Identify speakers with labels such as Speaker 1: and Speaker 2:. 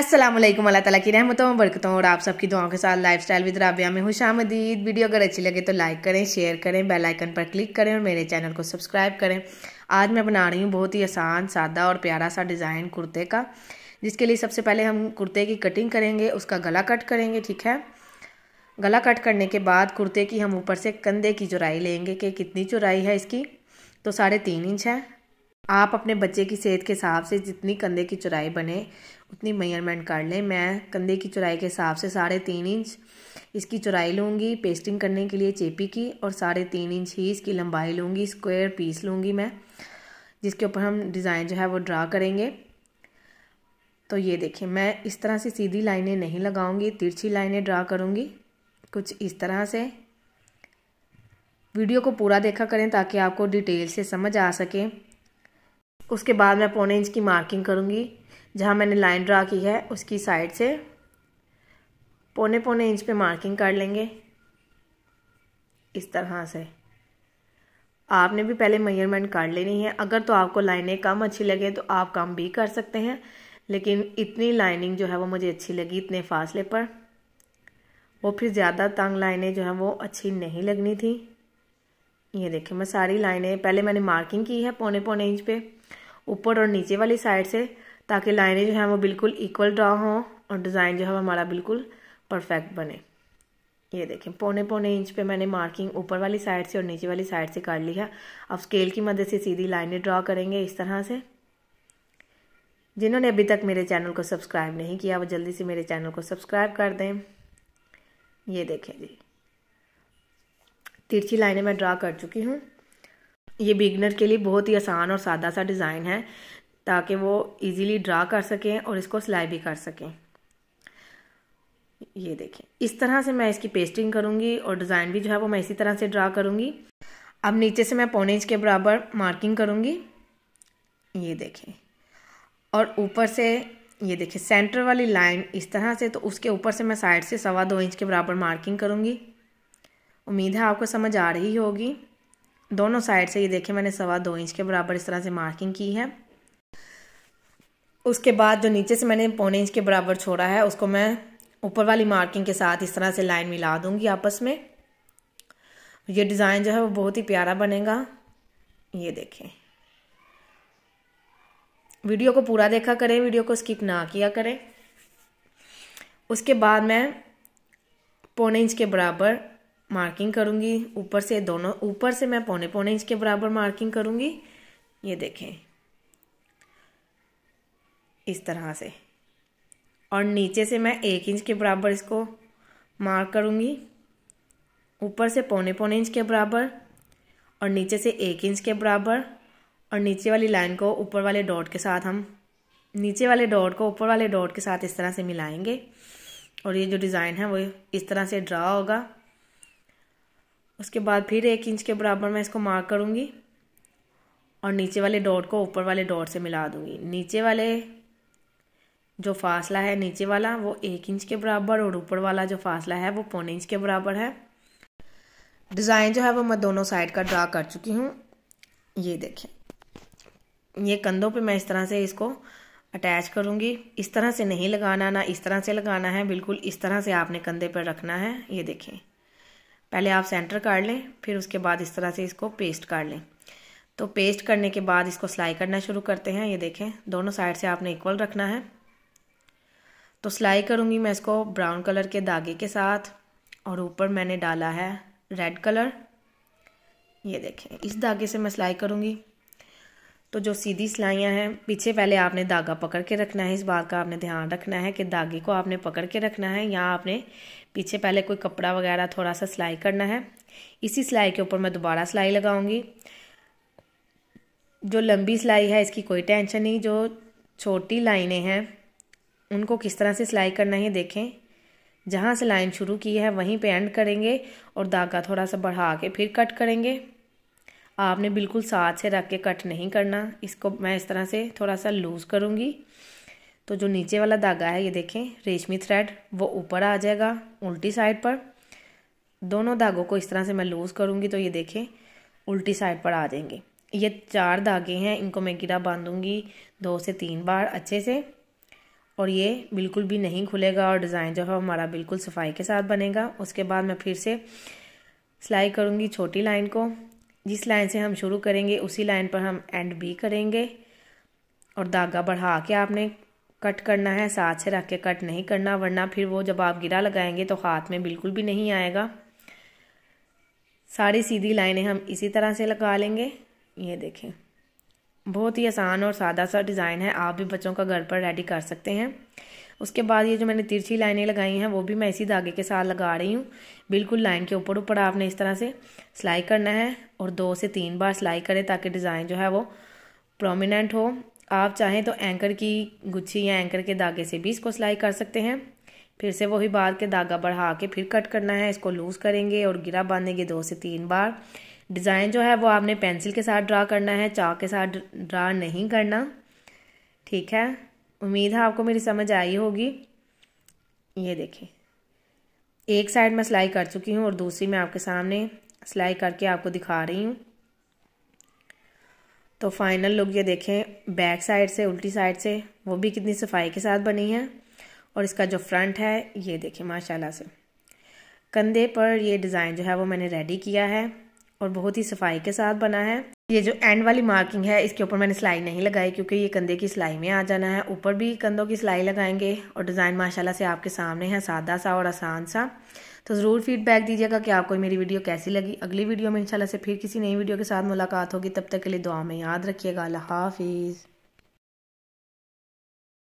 Speaker 1: असलम अल्लाह ताला की रहमतों बरकतों और आप सबकी दुआओं के साथ लाइफ स्टाइल विद राबिया में खुश आमदीद वीडियो अगर अच्छी लगे तो लाइक करें शेयर करें बेल आइकन पर क्लिक करें और मेरे चैनल को सब्सक्राइब करें आज मैं बना रही हूँ बहुत ही आसान सादा और प्यारा सा डिज़ाइन कुर्ते का जिसके लिए सबसे पहले हम कुर्ते की कटिंग करेंगे उसका गला कट करेंगे ठीक है गला कट करने के बाद कुर्ते की हम ऊपर से कंधे की चुराई लेंगे कि कितनी चुराई है इसकी तो साढ़े तीन इंच है आप अपने बच्चे की सेहत के हिसाब से जितनी कंधे की चौड़ाई बने उतनी मेजरमेंट कर लें मैं कंधे की चौड़ाई के हिसाब से साढ़े तीन इंच इसकी चौड़ाई लूँगी पेस्टिंग करने के लिए चेपी की और साढ़े तीन इंच ही इसकी लंबाई लूँगी स्क्वायर पीस लूँगी मैं जिसके ऊपर हम डिज़ाइन जो है वो ड्रा करेंगे तो ये देखें मैं इस तरह से सीधी लाइनें नहीं लगाऊँगी तिरछी लाइनें ड्रा करूँगी कुछ इस तरह से वीडियो को पूरा देखा करें ताकि आपको डिटेल से समझ आ सके उसके बाद मैं पौने इंच की मार्किंग करूँगी जहाँ मैंने लाइन ड्रा की है उसकी साइड से पौने पौने इंच पे मार्किंग कर लेंगे इस तरह से आपने भी पहले मेजरमेंट कर लेनी है अगर तो आपको लाइनें कम अच्छी लगे तो आप कम भी कर सकते हैं लेकिन इतनी लाइनिंग जो है वो मुझे अच्छी लगी इतने फासले पर वो फिर ज़्यादा तंग लाइनें जो हैं वो अच्छी नहीं लगनी थी ये देखिए मैं सारी लाइनें पहले मैंने मार्किंग की है पौने पौने इंच पर ऊपर और नीचे वाली साइड से ताकि लाइनें जो हैं वो बिल्कुल इक्वल ड्रा हों और डिज़ाइन जो है हमारा बिल्कुल परफेक्ट बने ये देखें पौने पौने इंच पे मैंने मार्किंग ऊपर वाली साइड से और नीचे वाली साइड से कर ली है अब स्केल की मदद से सीधी लाइनें ड्रा करेंगे इस तरह से जिन्होंने अभी तक मेरे चैनल को सब्सक्राइब नहीं किया वो जल्दी से मेरे चैनल को सब्सक्राइब कर दें ये देखें जी तिरछी लाइनें मैं ड्रा कर चुकी हूँ ये बिगनर के लिए बहुत ही आसान और सादा सा डिज़ाइन है ताकि वो इजीली ड्रा कर सकें और इसको सिलाई भी कर सकें ये देखें इस तरह से मैं इसकी पेस्टिंग करूँगी और डिज़ाइन भी जो है वो मैं इसी तरह से ड्रा करूँगी अब नीचे से मैं पौने इंच के बराबर मार्किंग करूँगी ये देखें और ऊपर से ये देखिए सेंटर वाली लाइन इस तरह से तो उसके ऊपर से मैं साइड से सवा दो इंच के बराबर मार्किंग करूँगी उम्मीद है आपको समझ आ रही होगी दोनों साइड से ये देखें मैंने सवा दो इंच के बराबर इस तरह से मार्किंग की है उसके बाद जो नीचे से मैंने पौने इंच के बराबर छोड़ा है उसको मैं ऊपर वाली मार्किंग के साथ इस तरह से लाइन मिला दूंगी आपस में ये डिज़ाइन जो है वो बहुत ही प्यारा बनेगा ये देखें वीडियो को पूरा देखा करें वीडियो को स्किप ना किया करें उसके बाद मैं पौने इंच के बराबर मार्किंग करूँगी ऊपर से दोनों ऊपर से मैं पौने पौने इंच के बराबर मार्किंग करूँगी ये देखें इस तरह से और नीचे से मैं एक इंच के बराबर इसको मार्क करूँगी ऊपर से पौने पौने इंच के बराबर और नीचे से एक इंच के बराबर और नीचे वाली लाइन को ऊपर वाले डॉट के साथ हम नीचे वाले डॉट को ऊपर वाले डॉट के साथ इस तरह से मिलाएंगे और ये जो डिज़ाइन है वो इस तरह से ड्रा होगा उसके बाद फिर एक इंच के बराबर मैं इसको मार्क करूँगी और नीचे वाले डॉट को ऊपर वाले डॉट से मिला दूँगी नीचे वाले जो फासला है नीचे वाला वो एक इंच के बराबर और ऊपर वाला जो फासला है वो पौने इंच के बराबर है डिज़ाइन जो है वो मैं दोनों साइड का ड्रा कर चुकी हूँ ये देखें ये कंधों पे मैं इस तरह से इसको अटैच करूँगी इस तरह से नहीं लगाना ना इस तरह से लगाना है बिल्कुल इस तरह से आपने कंधे पर रखना है ये देखें पहले आप सेंटर काट लें फिर उसके बाद इस तरह से इसको पेस्ट कर लें तो पेस्ट करने के बाद इसको सिलाई करना शुरू करते हैं ये देखें दोनों साइड से आपने इक्वल रखना है तो सिलाई करूँगी मैं इसको ब्राउन कलर के धागे के साथ और ऊपर मैंने डाला है रेड कलर ये देखें इस धागे से मैं सिलाई करूँगी तो जो सीधी सिलाइयाँ हैं पीछे पहले आपने धागा पकड़ के रखना है इस बात का आपने ध्यान रखना है कि धागे को आपने पकड़ के रखना है या आपने पीछे पहले कोई कपड़ा वगैरह थोड़ा सा सिलाई करना है इसी सिलाई के ऊपर मैं दोबारा सिलाई लगाऊंगी जो लंबी सिलाई है इसकी कोई टेंशन नहीं जो छोटी लाइनें हैं उनको किस तरह से सिलाई करना है देखें जहाँ से लाइन शुरू की है वहीं पे एंड करेंगे और धागा थोड़ा सा बढ़ा के फिर कट करेंगे आपने बिल्कुल साथ से रख के कट नहीं करना इसको मैं इस तरह से थोड़ा सा लूज़ करूँगी तो जो नीचे वाला धागा है ये देखें रेशमी थ्रेड वो ऊपर आ जाएगा उल्टी साइड पर दोनों धागों को इस तरह से मैं लूज़ करूँगी तो ये देखें उल्टी साइड पर आ जाएंगे ये चार धागे हैं इनको मैं गिरा बांधूँगी दो से तीन बार अच्छे से और ये बिल्कुल भी नहीं खुलेगा और डिज़ाइन जो है हमारा बिल्कुल सफाई के साथ बनेगा उसके बाद मैं फिर से सिलाई करूँगी छोटी लाइन को जिस लाइन से हम शुरू करेंगे उसी लाइन पर हम एंड भी करेंगे और धागा बढ़ा के आपने कट करना है साथ से रख के कट नहीं करना वरना फिर वो जब आप गिरा लगाएंगे तो हाथ में बिल्कुल भी नहीं आएगा सारी सीधी लाइनें हम इसी तरह से लगा लेंगे ये देखें बहुत ही आसान और सादा सा डिज़ाइन है आप भी बच्चों का घर पर रेडी कर सकते हैं उसके बाद ये जो मैंने तिरछी लाइनें लगाई हैं वो भी मैं इसी धागे के साथ लगा रही हूँ बिल्कुल लाइन के ऊपर ऊपर आपने इस तरह से सिलाई करना है और दो से तीन बार सिलाई करें ताकि डिज़ाइन जो है वो प्रोमिनेंट हो आप चाहें तो एंकर की गुच्छी या एंकर के धागे से भी इसको सिलाई कर सकते हैं फिर से वही बार के धागा बढ़ा के फिर कट करना है इसको लूज़ करेंगे और गिरा बांधेंगे दो से तीन बार डिज़ाइन जो है वो आपने पेंसिल के साथ ड्रा करना है चाक के साथ ड्रा नहीं करना ठीक है उम्मीद है आपको मेरी समझ आई होगी ये देखें एक साइड मैं सिलाई कर चुकी हूँ और दूसरी मैं आपके सामने सिलाई करके आपको दिखा रही हूँ तो फाइनल लुक ये देखें बैक साइड से उल्टी साइड से वो भी कितनी सफाई के साथ बनी है और इसका जो फ्रंट है ये देखें माशाल्लाह से कंधे पर ये डिज़ाइन जो है वो मैंने रेडी किया है और बहुत ही सफाई के साथ बना है ये जो एंड वाली मार्किंग है इसके ऊपर मैंने सिलाई नहीं लगाई क्योंकि ये कंधे की सिलाई में आ जाना है ऊपर भी कंधों की सिलाई लगाएंगे और डिज़ाइन माशाल्लाह से आपके सामने है सादा सा और आसान सा तो ज़रूर फीडबैक दीजिएगा कि आपको मेरी वीडियो कैसी लगी अगली वीडियो में इंशाल्लाह से फिर किसी नई वीडियो के साथ मुलाकात होगी तब तक के लिए दुआ में याद रखिएगा अल्लाह हाफिज़